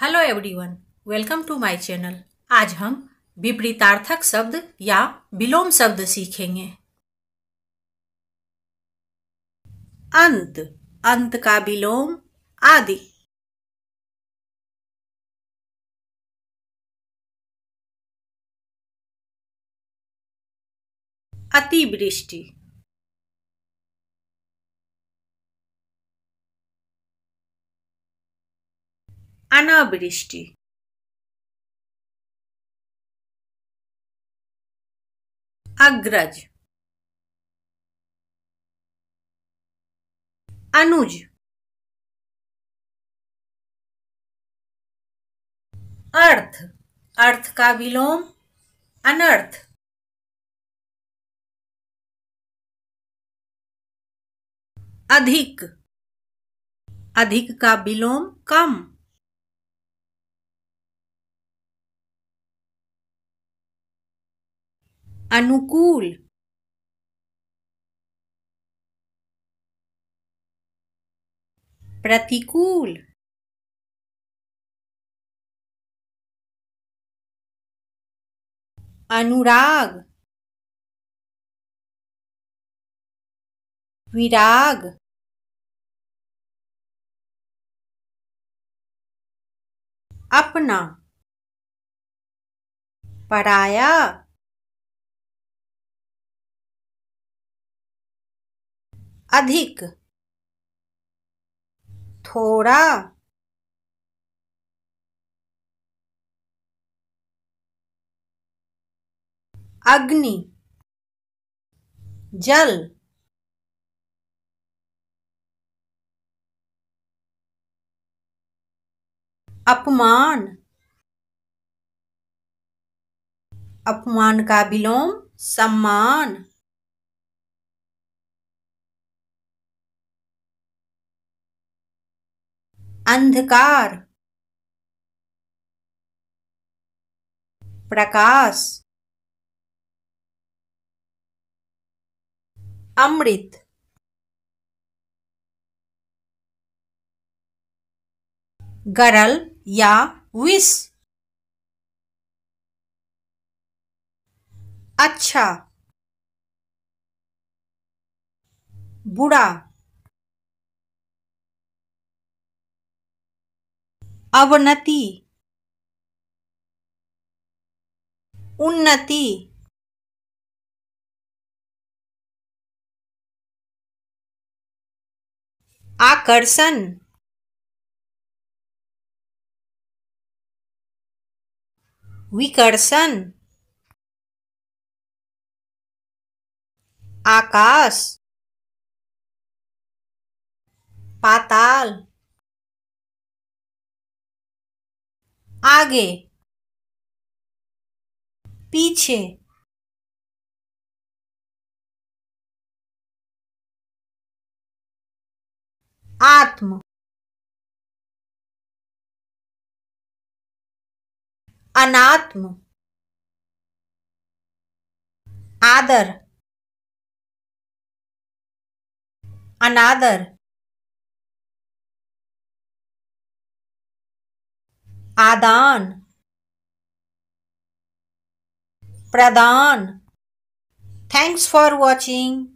Hello everyone welcome to my channel आज हम विपरीतार्थक शब्द या विलोम शब्द सीखेंगे अंत अंत का विलोम आदि अतिवृष्टि अनावृष्टि अग्रज अनुज अर्थ अर्थ का विलोम अनर्थ अधिक अधिक का विलोम कम अनुकूल प्रतिकूल अनुराग विराग अपना पराया अधिक थोड़ा अग्नि जल अपमान अपमान का विलोम सम्मान अंधकार प्रकाश अमृत गरल या विष अच्छा बुरा अवनति उन्नति आकर्षण विकर्षण आकाश पाताल आगे पीछे आत्म अनात्म आदर अनादर Adan Pradan. Thanks for watching.